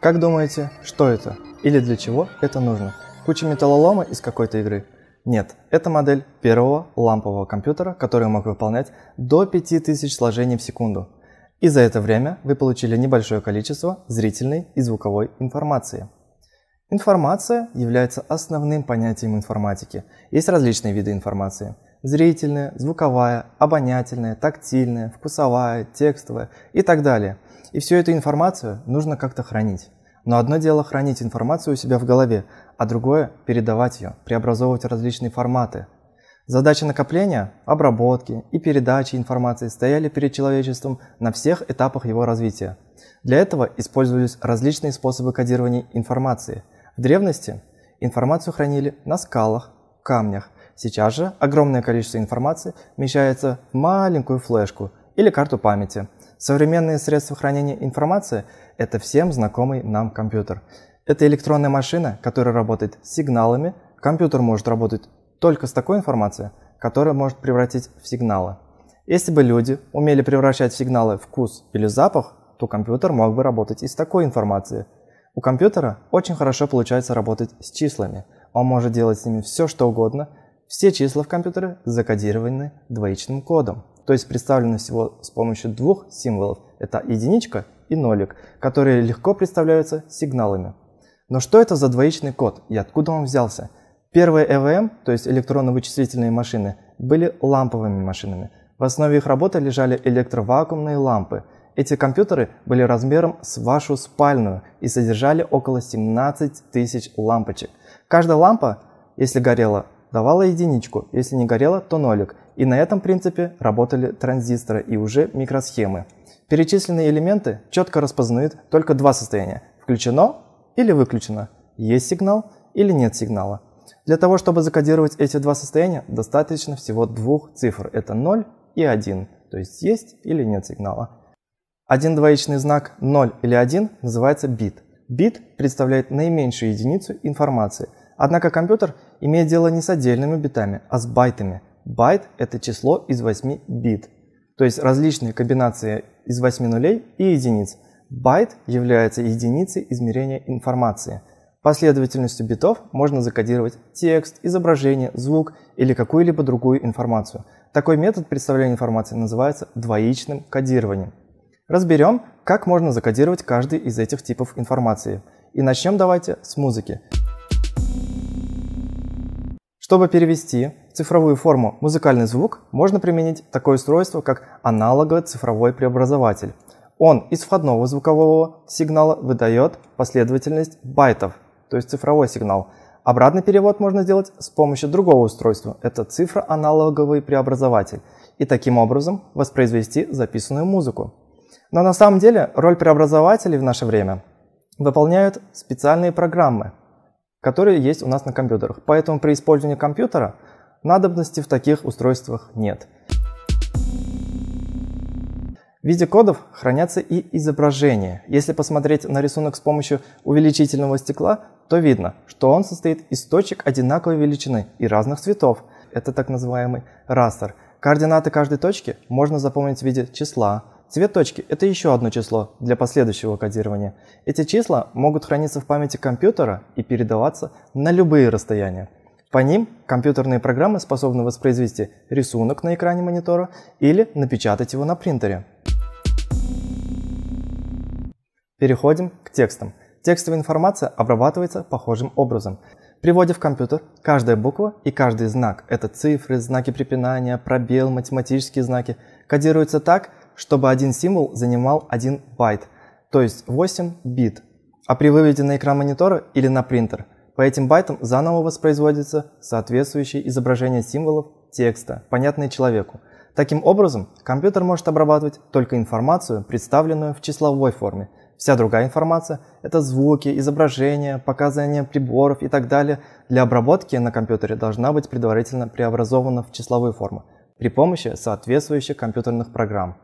Как думаете, что это? Или для чего это нужно? Куча металлолома из какой-то игры? Нет, это модель первого лампового компьютера, который мог выполнять до 5000 сложений в секунду. И за это время вы получили небольшое количество зрительной и звуковой информации. Информация является основным понятием информатики. Есть различные виды информации – зрительная, звуковая, обонятельная, тактильная, вкусовая, текстовая и так далее. И всю эту информацию нужно как-то хранить. Но одно дело хранить информацию у себя в голове, а другое – передавать ее, преобразовывать различные форматы. Задачи накопления, обработки и передачи информации стояли перед человечеством на всех этапах его развития. Для этого использовались различные способы кодирования информации. В древности информацию хранили на скалах, камнях – Сейчас же огромное количество информации вмещается в маленькую флешку или карту памяти. Современные средства хранения информации – это всем знакомый нам компьютер. Это электронная машина, которая работает с сигналами. Компьютер может работать только с такой информацией, которая может превратить в сигналы. Если бы люди умели превращать сигналы в вкус или запах, то компьютер мог бы работать и с такой информацией. У компьютера очень хорошо получается работать с числами. Он может делать с ними все, что угодно – все числа в компьютере закодированы двоичным кодом, то есть представлены всего с помощью двух символов – это единичка и нолик, которые легко представляются сигналами. Но что это за двоичный код и откуда он взялся? Первые ЭВМ, эм, то есть электронно-вычислительные машины, были ламповыми машинами. В основе их работы лежали электровакуумные лампы. Эти компьютеры были размером с вашу спальную и содержали около 17 тысяч лампочек. Каждая лампа, если горела, давала единичку, если не горела, то нолик. И на этом принципе работали транзисторы и уже микросхемы. Перечисленные элементы четко распознают только два состояния – включено или выключено, есть сигнал или нет сигнала. Для того, чтобы закодировать эти два состояния, достаточно всего двух цифр – это 0 и 1, то есть есть или нет сигнала. Один двоичный знак 0 или 1 называется бит. Бит представляет наименьшую единицу информации – Однако компьютер имеет дело не с отдельными битами, а с байтами. Байт – это число из 8 бит, то есть различные комбинации из 8 нулей и единиц. Байт является единицей измерения информации. Последовательностью битов можно закодировать текст, изображение, звук или какую-либо другую информацию. Такой метод представления информации называется двоичным кодированием. Разберем, как можно закодировать каждый из этих типов информации. И начнем давайте с музыки. Чтобы перевести в цифровую форму музыкальный звук, можно применить такое устройство, как аналого-цифровой преобразователь. Он из входного звукового сигнала выдает последовательность байтов, то есть цифровой сигнал. Обратный перевод можно сделать с помощью другого устройства. Это цифроаналоговый преобразователь. И таким образом воспроизвести записанную музыку. Но на самом деле роль преобразователей в наше время выполняют специальные программы – которые есть у нас на компьютерах. Поэтому при использовании компьютера надобности в таких устройствах нет. В виде кодов хранятся и изображения. Если посмотреть на рисунок с помощью увеличительного стекла, то видно, что он состоит из точек одинаковой величины и разных цветов. Это так называемый растер. Координаты каждой точки можно запомнить в виде числа, цвет точки это еще одно число для последующего кодирования. Эти числа могут храниться в памяти компьютера и передаваться на любые расстояния. По ним компьютерные программы способны воспроизвести рисунок на экране монитора или напечатать его на принтере. Переходим к текстам. Текстовая информация обрабатывается похожим образом. Приводя в компьютер, каждая буква и каждый знак – это цифры, знаки препинания, пробел, математические знаки – кодируются так – чтобы один символ занимал 1 байт, то есть 8 бит. А при выводе на экран монитора или на принтер по этим байтам заново воспроизводится соответствующее изображение символов текста, понятное человеку. Таким образом, компьютер может обрабатывать только информацию, представленную в числовой форме. Вся другая информация – это звуки, изображения, показания приборов и так далее – для обработки на компьютере должна быть предварительно преобразована в числовую форму при помощи соответствующих компьютерных программ.